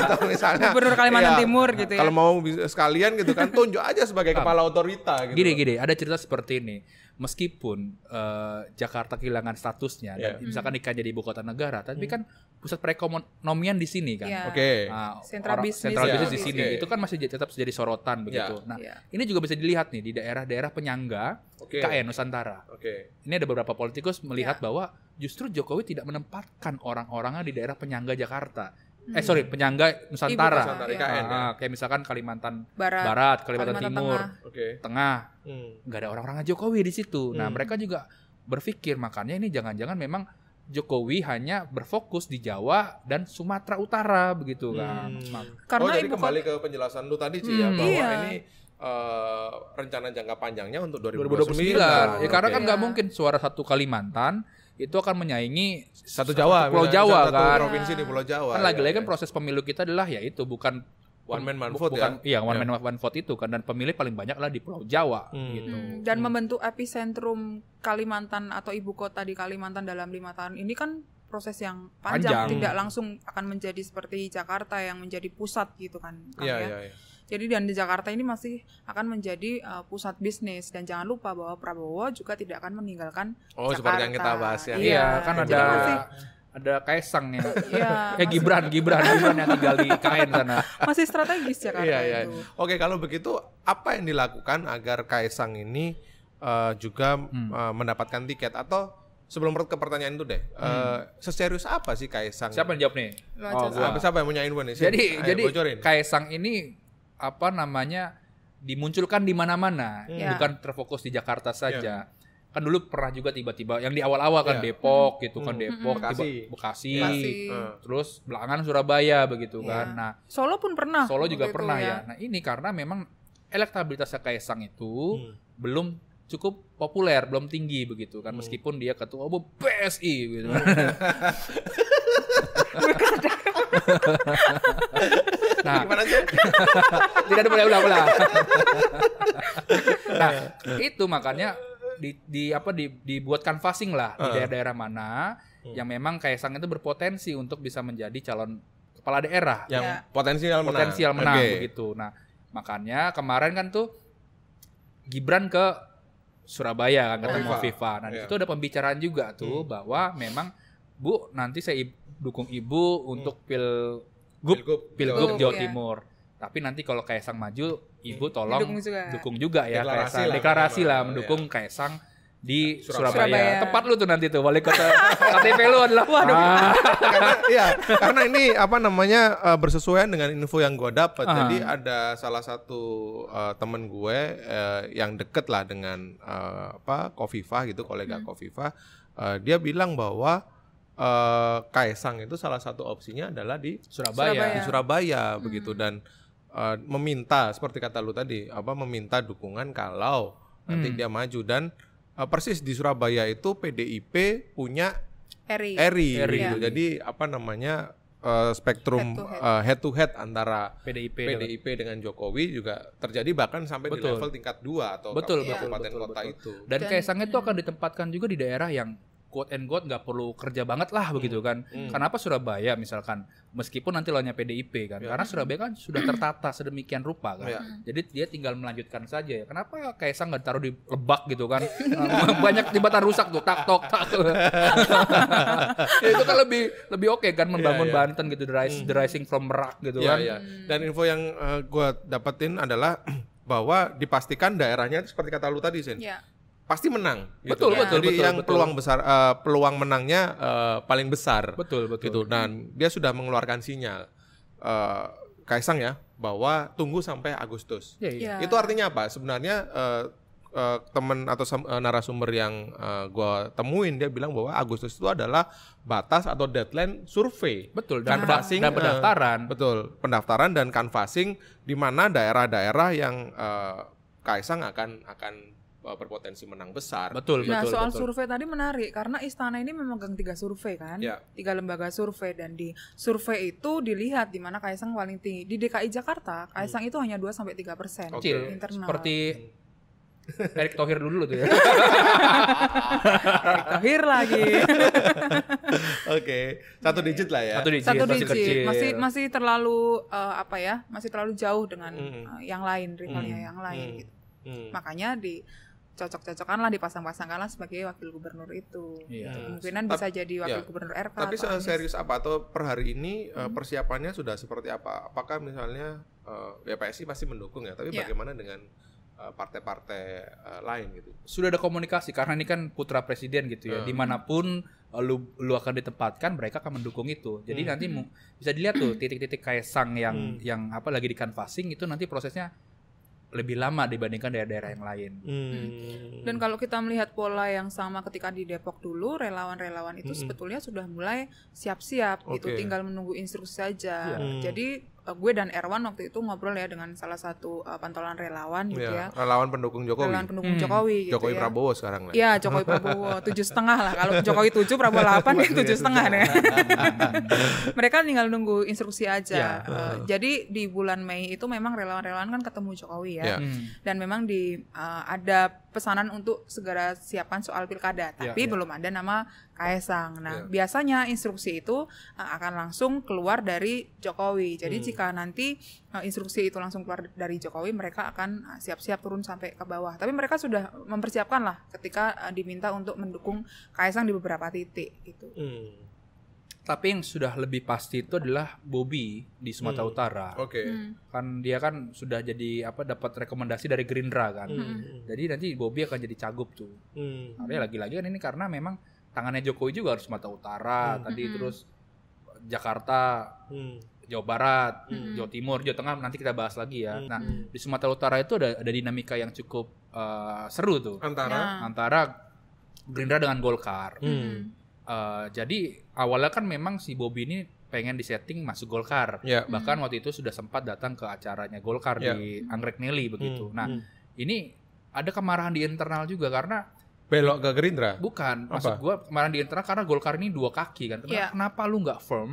atau misalnya Gubernur Kalimantan ya, Timur gitu ya. Kalau mau sekalian gitu kan tunjuk aja sebagai kepala otorita gitu. Gini gini, ada cerita seperti ini meskipun uh, Jakarta kehilangan statusnya yeah. dan iya. misalkan hmm. ikan jadi ibu kota negara tapi mm. kan pusat perekonomian di sini kan. Yeah. Oke. Okay. Nah, sentral bisnis. Sentral ya. bisnis yeah. di sini. Okay. Itu kan masih tetap jadi sorotan iya. begitu. Yeah. Nah, yeah. ini juga bisa dilihat nih di daerah-daerah penyangga okay. KN Nusantara. Oke. Okay. Ini ada beberapa politikus melihat yeah. bahwa justru Jokowi tidak menempatkan orang-orangnya di daerah penyangga Jakarta Hmm. Eh sorry, hmm. penyangga Nusantara. Nusantara IKN, ah, ah, ya. kayak misalkan Kalimantan Barat, Barat Kalimantan, Kalimantan Timur, Tengah, okay. Tengah. Hmm. Gak ada orang-orang Jokowi di situ. Nah, hmm. Nah, mereka juga berpikir makanya ini jangan-jangan memang Jokowi hanya berfokus di Jawa dan Sumatera Utara begitu kan. Karena oh, jadi kembali ke penjelasan lu tadi sih ya, hmm, ya bahwa iya. ini uh, rencana jangka panjangnya untuk 2029. 2029. ya okay. karena kan nggak mungkin suara satu Kalimantan itu akan menyaingi satu Jawa, satu Pulau Jawa satu kan. provinsi di Pulau Jawa. Kan lagi-lagi ya, kan ya. proses pemilu kita adalah ya itu bukan one, man one vote bukan, ya. Iya, one yeah. man one vote itu kan dan pemilih paling banyak lah di Pulau Jawa hmm. gitu. Hmm, dan hmm. membentuk epicentrum Kalimantan atau ibu kota di Kalimantan dalam lima tahun ini kan proses yang panjang, panjang. tidak langsung akan menjadi seperti Jakarta yang menjadi pusat gitu kan. Iya, ya. iya iya iya. Jadi dan di Jakarta ini masih akan menjadi uh, pusat bisnis dan jangan lupa bahwa Prabowo juga tidak akan meninggalkan Oh, Jakarta. seperti yang kita bahas ya. Iya, kan ada masih, ada Kaisang ya. Iya. [LAUGHS] Eh, Gibran, Gibran, Gibran yang tinggal di KN sana. [LAUGHS] Masih strategis ya kan. Iya, iya. Itu. Oke, kalau begitu apa yang dilakukan agar Kaisang ini uh, juga hmm. uh, mendapatkan tiket atau sebelum ke pertanyaan itu deh, hmm. uh, seserius apa sih Kaisang? Siapa yang jawab nih? Oh, Siapa yang punya info nih? Jadi, Ayo, jadi bocorin. Kaisang ini apa namanya dimunculkan di mana-mana, hmm. yeah. bukan terfokus di Jakarta ya. saja. Yeah kan dulu pernah juga tiba-tiba yang di awal-awal kan yeah. Depok gitu mm. kan hmm. Depok mm. Bekasi, Bekasi, ya. Bekasi. Hmm. terus belakangan Surabaya begitu yeah. kan nah Solo pun pernah Solo juga begitu, pernah ya. ya nah ini karena memang elektabilitasnya Kaisang itu mm. belum cukup populer belum tinggi begitu kan meskipun dia ketua umum PSI gitu [LAUGHS] [LAUGHS] nah, gimana sih? [LAUGHS] Tidak ada boleh ulang-ulang. [LAUGHS] nah, itu makanya di, di apa di, dibuatkan fasing lah di daerah-daerah mana hmm. yang memang Kaisang itu berpotensi untuk bisa menjadi calon kepala daerah yang ya. potensial menang. Potensial menang okay. begitu. Nah, makanya kemarin kan tuh Gibran ke Surabaya kan ketemu oh, FIFA. Nah, yeah. itu ada pembicaraan juga tuh hmm. bahwa memang Bu, nanti saya dukung ibu untuk hmm. pil pilgub pilgub Jawa, Jawa ya. Timur. Ya. Tapi nanti kalau Kaisang maju, ibu hmm. tolong dukung juga, dukung juga ya deklarasi Kaisang. Lah, deklarasi lah mendukung ya. Kaisang di nah, Surabaya. Surabaya. Tepat lu tuh nanti tuh wali kota KTP lu adalah waduh. Ah. karena ya, karena ini apa namanya uh, bersesuaian dengan info yang gue dapat. Uh Jadi ada salah satu uh, temen gue uh, yang deket lah dengan uh, apa Kofifa gitu, kolega hmm. Kofifa. Uh, dia bilang bahwa Eh, Kaisang itu salah satu opsinya adalah di Surabaya, Surabaya. di Surabaya hmm. begitu dan uh, meminta seperti kata lu tadi apa meminta dukungan kalau hmm. nanti dia maju dan uh, persis di Surabaya itu PDIP punya Eri, Eri, Eri. Gitu. Ya. jadi apa namanya uh, spektrum head to head. Uh, head to head antara PDIP PDIP dengan, Jokowi juga terjadi bahkan sampai betul. di level tingkat dua atau betul, kabupaten betul, betul, betul. itu. Dan, Dan Kaisang itu ya. akan ditempatkan juga di daerah yang quote and quote nggak perlu kerja banget lah hmm. begitu kan. Hmm. Kenapa Surabaya misalkan meskipun nanti lawannya PDIP kan. Ya. Karena Surabaya kan sudah tertata sedemikian rupa kan. Ya. Jadi dia tinggal melanjutkan saja ya. Kenapa Kaisang nggak taruh di Lebak gitu kan? [LAUGHS] Banyak jembatan rusak tuh tak tok tak. ya, [LAUGHS] itu kan lebih lebih oke okay, kan membangun ya, ya. Banten gitu the, rise, hmm. the rising from Merak gitu ya, kan. Ya. Dan info yang uh, eh, gue dapetin adalah [CLEARS THROAT] bahwa dipastikan daerahnya seperti kata lu tadi sih. Ya pasti menang. Gitu. Betul, ya. betul, Jadi betul, yang betul. peluang besar, uh, peluang menangnya uh, paling besar. Betul, betul. Gitu. Dan dia sudah mengeluarkan sinyal uh, Kaisang ya bahwa tunggu sampai Agustus. Ya, ya. Itu artinya apa? Sebenarnya uh, uh, teman atau uh, narasumber yang uh, gue temuin dia bilang bahwa Agustus itu adalah batas atau deadline survei. Betul. Dan, canvassing, dan pendaftaran. betul. Pendaftaran dan canvassing di mana daerah-daerah yang uh, Kaisang akan akan Eh, berpotensi menang besar. Betul, nah, betul. Nah, soal betul. survei tadi menarik karena istana ini memegang tiga survei kan, ya. tiga lembaga survei dan di survei itu dilihat di mana Kaisang paling tinggi. Di DKI Jakarta, Kaisang hmm. itu hanya 2 sampai tiga persen okay. internal. Seperti [LAUGHS] Erick Thohir dulu tuh ya. [LAUGHS] Erick Thohir lagi. Oke, okay. satu digit lah ya. Satu digit, satu digit. masih kecil. Masih masih terlalu uh, apa ya? Masih terlalu jauh dengan mm. uh, yang lain rivalnya mm. yang lain mm. gitu. Mm. Makanya di cocok-cocokan lah dipasang-pasangkan lah sebagai wakil gubernur itu yeah. Gitu. kemungkinan bisa jadi wakil yeah. gubernur RK tapi serius apa atau per hari ini eh, hmm. persiapannya sudah seperti apa apakah misalnya uh, eh, ya PSI pasti mendukung ya tapi yeah. bagaimana dengan eh, partai-partai uh, lain gitu. Sudah ada komunikasi karena ini kan putra presiden gitu ya. Hmm. Dimanapun lu lu akan ditempatkan, mereka akan mendukung itu. Jadi hmm. nanti bisa dilihat tuh titik-titik kaisang yang hmm. yang apa lagi di canvassing itu nanti prosesnya lebih lama dibandingkan daerah-daerah yang lain. Hmm. Dan kalau kita melihat pola yang sama ketika di Depok dulu, relawan-relawan itu hmm. sebetulnya sudah mulai siap-siap okay. itu tinggal menunggu instruksi saja. Hmm. Jadi uh, gue dan Erwan waktu itu ngobrol ya dengan salah satu uh, eh, pantolan relawan gitu ya, ya. Relawan pendukung Jokowi. Relawan pendukung hmm. Jokowi. Gitu Jokowi ya. Prabowo sekarang lah. Iya Jokowi Prabowo [LAUGHS] tujuh setengah lah. Kalau Jokowi tujuh Prabowo delapan ya tujuh setengah nih. [LAUGHS] Mereka tinggal nunggu instruksi aja. Ya. Uh. Uh, jadi di bulan Mei itu memang relawan-relawan kan ketemu Jokowi ya. ya. Hmm. Dan memang di uh, ada pesanan untuk segera siapkan soal pilkada, iya, tapi yeah, yeah. belum ada nama Kaisang. Nah, yeah. biasanya instruksi itu eh, akan langsung keluar dari Jokowi. Jadi hmm. jika nanti eh, instruksi itu langsung keluar dari Jokowi, mereka akan eh, siap-siap turun sampai ke bawah. Tapi mereka sudah mempersiapkan lah ketika diminta untuk mendukung Kaisang di beberapa titik gitu. Hmm tapi yang sudah lebih pasti itu adalah Bobby di Sumatera hmm. Utara. Oke. Okay. Hmm. Kan dia kan sudah jadi apa dapat rekomendasi dari Gerindra kan. Hmm. hmm. Jadi nanti Bobby akan jadi cagup tuh. Hmm. lagi-lagi kan ini karena memang tangannya Jokowi juga harus Sumatera Utara hmm. tadi hmm. terus Jakarta, hmm. Jawa Barat, hmm. hmm. Jawa Timur, Jawa Tengah nanti kita bahas lagi ya. Hmm. Nah, hmm. di Sumatera Utara itu ada ada dinamika yang cukup uh, seru tuh. Antara ya. antara Gerindra dengan Golkar. Hmm. Uh, jadi awalnya kan memang si Bobby ini pengen disetting masuk Golkar. Yeah. Bahkan hmm. waktu itu sudah sempat datang ke acaranya Golkar yeah. di Anggrek Neli begitu. Hmm. Nah, hmm. ini ada kemarahan di internal juga karena belok ke Gerindra. Bukan, Apa? maksud gua kemarahan di internal karena Golkar ini dua kaki kan. Kenapa, ya. kenapa lu nggak firm?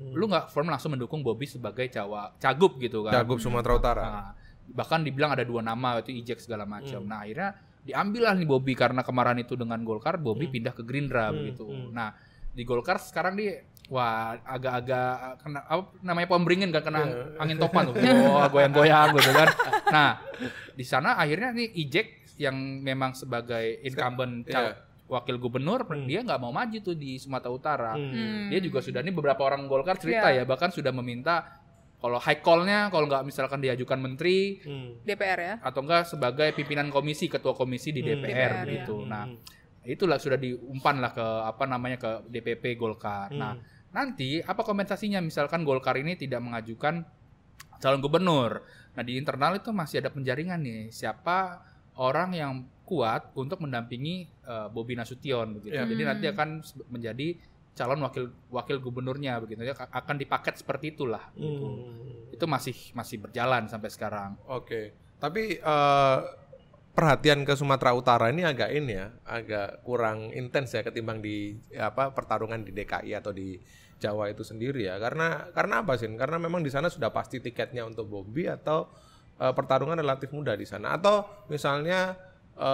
Hmm. Lu nggak firm langsung mendukung Bobby sebagai cawa cagup gitu kan. Cagup Sumatera Utara. Nah, bahkan dibilang ada dua nama itu Ijek segala macam. Hmm. Nah, akhirnya diambillah nih Bobby karena kemarahan itu dengan Golkar, Bobby hmm. pindah ke Gerindra hmm. begitu. Hmm. Nah, di Golkar sekarang dia wah agak-agak eh, kena apa namanya pemberingin beringin kena yeah. angin topan tuh Oh, goyang-goyang gitu kan. Nah, di sana akhirnya nih Ijek yang memang sebagai incumbent yeah. wakil gubernur hmm. dia nggak mau maju tuh di Sumatera Utara. Hmm. Dia juga hmm. sudah nih beberapa orang Golkar cerita yeah. ya bahkan sudah meminta kalau high call-nya kalau nggak misalkan diajukan menteri hmm. DPR ya atau enggak sebagai pimpinan komisi ketua komisi di DPR, hmm. DPR gitu. Ya. Nah, hmm itulah sudah diumpan lah ke apa namanya ke DPP Golkar. Hmm. Nah, nanti apa kompensasinya misalkan Golkar ini tidak mengajukan calon gubernur. Nah, di internal itu masih ada penjaringan nih. Siapa orang yang kuat untuk mendampingi uh, Bobi Nasution begitu. Yeah. Jadi nanti hmm. akan menjadi calon wakil wakil gubernurnya begitu ya akan dipaket seperti itulah gitu. hmm. Itu masih masih berjalan sampai sekarang. Oke. Okay. Tapi uh perhatian ke Sumatera Utara ini agak ini ya, agak kurang intens ya ketimbang di apa pertarungan di DKI atau di Jawa itu sendiri ya. Karena karena apa sih? Karena memang di sana sudah pasti tiketnya untuk Bobby atau e, pertarungan relatif mudah di sana atau misalnya e,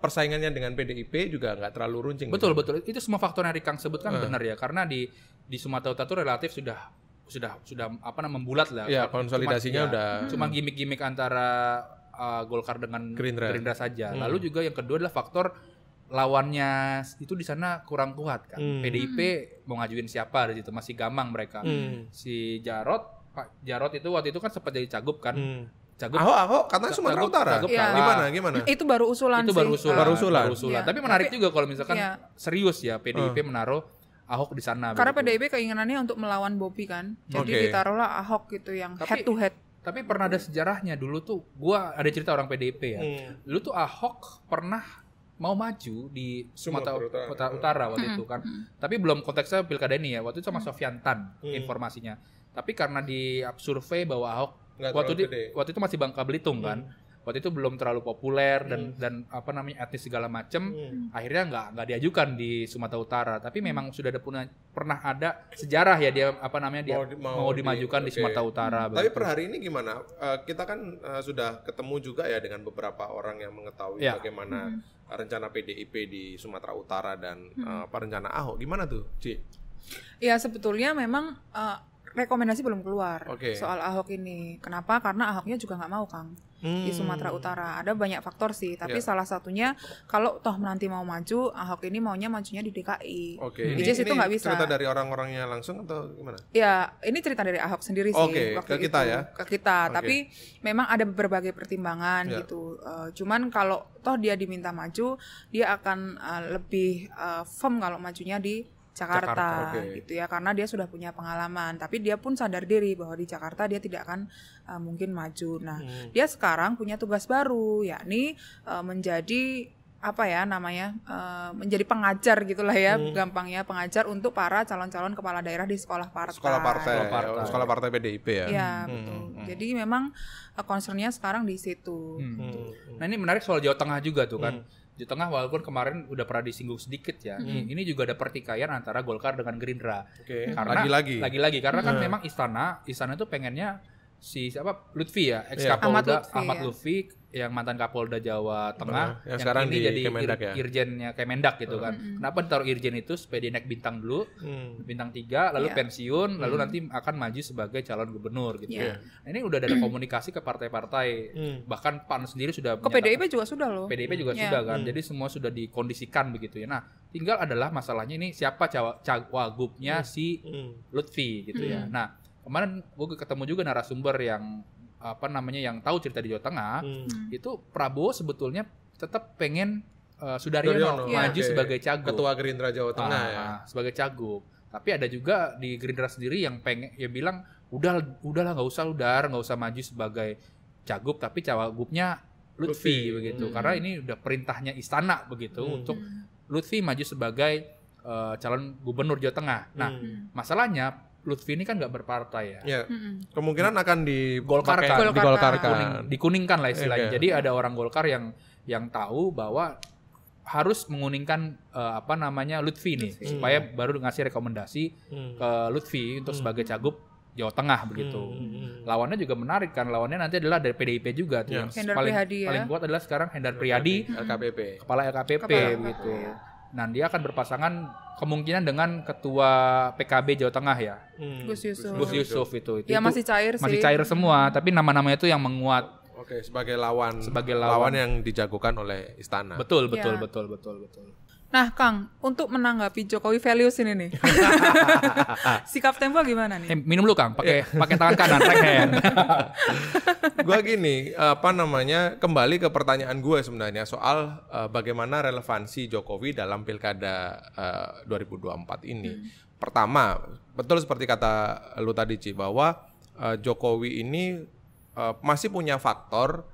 persaingannya dengan PDIP juga nggak terlalu runcing. Betul gitu. betul. Itu semua faktor yang Rikang sebutkan hmm. benar ya. Karena di di Sumatera Utara itu relatif sudah sudah sudah apa namanya membulat lah. Ya, konsolidasinya cuma, udah. Cuma gimmick-gimmick antara uh, Golkar dengan Gerindra, Gerindra saja. Hmm. Lalu juga yang kedua adalah faktor lawannya itu di sana kurang kuat kan. Hmm. PDIP mau ngajuin siapa di situ masih gamang mereka. Hmm. Si Jarot, Pak Jarot itu waktu itu kan sempat jadi cagup kan. Hmm. Cagup. Ahok, Ahok katanya Sumatera cagup, Utara. Cagup ya. Gimana gimana? Itu baru usulan Itu baru usulan. Baru usulan. Baru usulan. Ya. Tapi menarik Tapi, juga kalau misalkan ya. serius ya PDIP uh. Hmm. menaruh Ahok di sana. Karena PDIP keinginannya untuk melawan Bobi kan. Jadi okay. ditaruhlah Ahok gitu yang Tapi, head to head. Tapi pernah ada sejarahnya dulu tuh, gua ada cerita orang PDP ya. Hmm. Iya. Dulu tuh Ahok pernah mau maju di Sumatera Utara, Utara, Utara waktu hmm. itu kan. Tapi belum konteksnya pilkada ini ya. Waktu itu sama Sofian Tan hmm. informasinya. Tapi karena di survei bahwa Ahok Nggak waktu di, waktu itu masih Bangka Belitung hmm. kan mm waktu itu belum terlalu populer dan hmm. dan apa namanya etnis segala macem hmm. akhirnya nggak nggak diajukan di Sumatera Utara tapi hmm. memang sudah ada pernah pernah ada sejarah ya dia apa namanya dia mau, di, mau, mau dimajukan di, di Sumatera Utara hmm. tapi per hari ini gimana uh, kita kan uh, sudah ketemu juga ya dengan beberapa orang yang mengetahui ya. bagaimana hmm. rencana PDIP di Sumatera Utara dan hmm. uh, apa rencana Ahok gimana tuh Ci? Ya sebetulnya memang rekomendasi belum keluar okay. soal Ahok ini. Kenapa? Karena Ahoknya juga nggak mau, Kang. Hmm. Di Sumatera Utara ada banyak faktor sih, tapi yeah. salah satunya kalau toh nanti mau maju, Ahok ini maunya majunya di DKI. Oke. Okay. itu nggak bisa. Cerita dari orang-orangnya langsung atau gimana? Ya, ini cerita dari Ahok sendiri sih okay. ke kita itu, ya. Ke kita, okay. tapi memang ada berbagai pertimbangan yeah. gitu. Uh, cuman kalau toh dia diminta maju, dia akan uh, lebih uh, firm kalau majunya di Jakarta, Jakarta okay. gitu ya karena dia sudah punya pengalaman tapi dia pun sadar diri bahwa di Jakarta dia tidak akan uh, mungkin maju. Nah, hmm. dia sekarang punya tugas baru yakni uh, menjadi apa ya namanya uh, menjadi pengajar gitulah ya hmm. gampangnya pengajar untuk para calon-calon kepala daerah di sekolah partai sekolah partai sekolah partai, oh, sekolah partai PDIP ya, ya hmm. betul hmm. hmm. jadi memang uh, concernnya sekarang di situ hmm, gitu. hmm. Hmm. nah ini menarik soal Jawa Tengah juga tuh kan hmm di tengah walaupun kemarin udah pernah disinggung sedikit ya hmm. ini juga ada pertikaian antara Golkar dengan Gerindra okay. karena lagi-lagi lagi-lagi karena kan hmm. memang istana istana itu pengennya si siapa Lutfi ya ex iya. Kapolda Ahmad Lutfi, Ahmad ya. Lutfi yang mantan Kapolda Jawa Tengah yang, yang sekarang ini jadi Kemendak ir, ya? irjennya Kemendak gitu hmm. kan. Hmm. Kenapa ditaruh irjen itu supaya dia naik bintang dulu, hmm. bintang tiga, lalu yeah. pensiun, hmm. lalu nanti akan maju sebagai calon gubernur gitu. Yeah. Nah, ini udah ada [CLEARS THROAT] komunikasi ke partai-partai. Hmm. Bahkan PAN sendiri sudah Ke PDIP juga sudah loh. PDIP juga yeah. sudah kan. Hmm. Jadi semua sudah dikondisikan begitu ya. Nah, tinggal adalah masalahnya ini siapa cawagupnya cawa, hmm. si hmm. Lutfi gitu ya. hmm. ya. Nah, kemarin gue ketemu juga narasumber yang apa namanya yang tahu cerita di Jawa Tengah hmm. itu Prabowo sebetulnya tetap pengen uh, Sudaryono ya. maju okay. sebagai cagup ketua Gerindra Jawa Tengah ah, ya sebagai cagup tapi ada juga di Gerindra sendiri yang pengen ya bilang udah udahlah nggak usah udar nggak usah maju sebagai cagup tapi cawagupnya Lutfi, Lutfi begitu hmm. karena ini udah perintahnya istana begitu hmm. untuk hmm. Lutfi maju sebagai uh, calon gubernur Jawa Tengah. Nah, hmm. masalahnya Lutfi ini kan nggak berpartai ya. Yeah. Mm -hmm. Kemungkinan akan di Golkar. Kan? digolkarkan, Kuning, dikuningkan lah istilahnya. Okay. Jadi ada orang Golkar yang yang tahu bahwa harus menguningkan uh, apa namanya Lutfi ini mm. supaya baru ngasih rekomendasi mm. ke Lutfi untuk mm. sebagai cagup Jawa Tengah begitu. Mm. Lawannya juga menarik kan. Lawannya nanti adalah dari PDIP juga tuh. Ya. Yang Hendar paling ya? paling kuat adalah sekarang Hendar Priyadi, LKPP. Kepala LKPP, Kepala LKPP begitu. Ya. Nah, dia akan berpasangan kemungkinan dengan ketua PKB Jawa Tengah ya. Hmm. Gus Yusuf. Gus Yusuf itu itu. Ya masih cair masih sih. Masih cair semua, tapi nama-namanya itu yang menguat. Oke, sebagai lawan sebagai lawan, lawan yang dijagokan oleh istana. Betul, betul, ya. betul, betul, betul. betul. Nah, Kang, untuk menanggapi Jokowi values ini nih, [LAUGHS] sikap Tempo gimana nih? Eh, minum lu, Kang, pakai iya. pakai tangan kanan, right hand. [LAUGHS] gua gini, apa namanya? Kembali ke pertanyaan gue sebenarnya soal uh, bagaimana relevansi Jokowi dalam Pilkada eh, uh, 2024 ini. Hmm. Pertama, betul seperti kata lu tadi, Ci, bahwa uh, Jokowi ini uh, masih punya faktor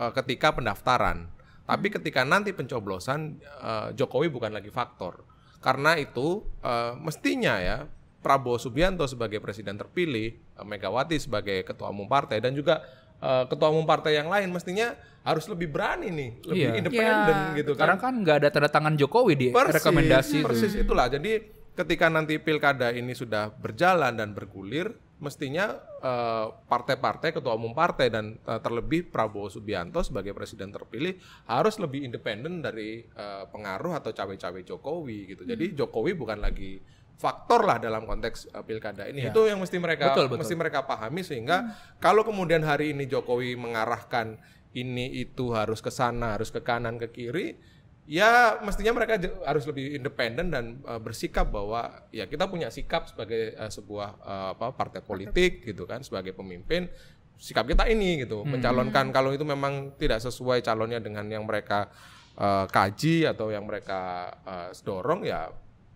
uh, ketika pendaftaran tapi ketika nanti pencoblosan uh, Jokowi bukan lagi faktor. Karena itu uh, mestinya ya Prabowo Subianto sebagai presiden terpilih, uh, Megawati sebagai ketua umum partai dan juga uh, ketua umum partai yang lain mestinya harus lebih berani nih, lebih yeah. independen yeah. gitu kan. Karena kan nggak ada tanda tangan Jokowi di persis, rekomendasi. Persis itu. itulah. Jadi ketika nanti pilkada ini sudah berjalan dan bergulir, mestinya eh, partai-partai uh, ketua umum partai dan uh, terlebih Prabowo Subianto sebagai presiden terpilih harus lebih independen dari uh, pengaruh atau cawe-cawe Jokowi gitu. Jadi hmm. Jokowi bukan lagi faktor lah dalam konteks uh, pilkada ini. Ya. Itu yang mesti mereka betul, betul. mesti mereka pahami sehingga hmm. kalau kemudian hari ini Jokowi mengarahkan ini itu harus ke sana, harus ke kanan, ke kiri ya mestinya mereka harus lebih independen dan uh, bersikap bahwa ya kita punya sikap sebagai uh, sebuah uh, apa partai politik gitu kan sebagai pemimpin sikap kita ini gitu hmm. mencalonkan kalau itu memang tidak sesuai calonnya dengan yang mereka uh, kaji atau yang mereka uh, dorong ya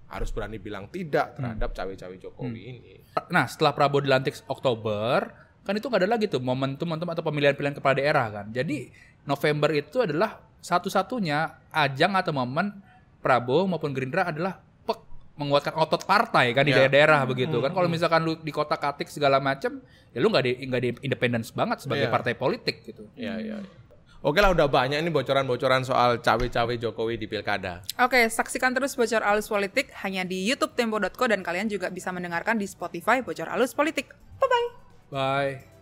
harus berani bilang tidak hmm. terhadap cawe-cawe Jokowi hmm. ini. Nah setelah Prabowo dilantik Oktober kan itu nggak ada lagi tuh momentum momentum atau pemilihan pilihan kepala daerah kan. Jadi November itu adalah satu-satunya ajang atau momen Prabowo maupun Gerindra adalah pek menguatkan otot partai kan di yeah. daerah-daerah hmm. begitu kan hmm. kalau misalkan lu di kota katik segala macam ya lu nggak di nggak di independence banget sebagai yeah. partai politik gitu ya yeah, ya yeah. Oke lah udah banyak ini bocoran-bocoran soal cawe-cawe Jokowi di pilkada. Oke, saksikan terus Bocor Alus Politik hanya di YouTube Tempo.co dan kalian juga bisa mendengarkan di Spotify Bocor Alus Politik. Bye-bye. Bye. -bye. Bye.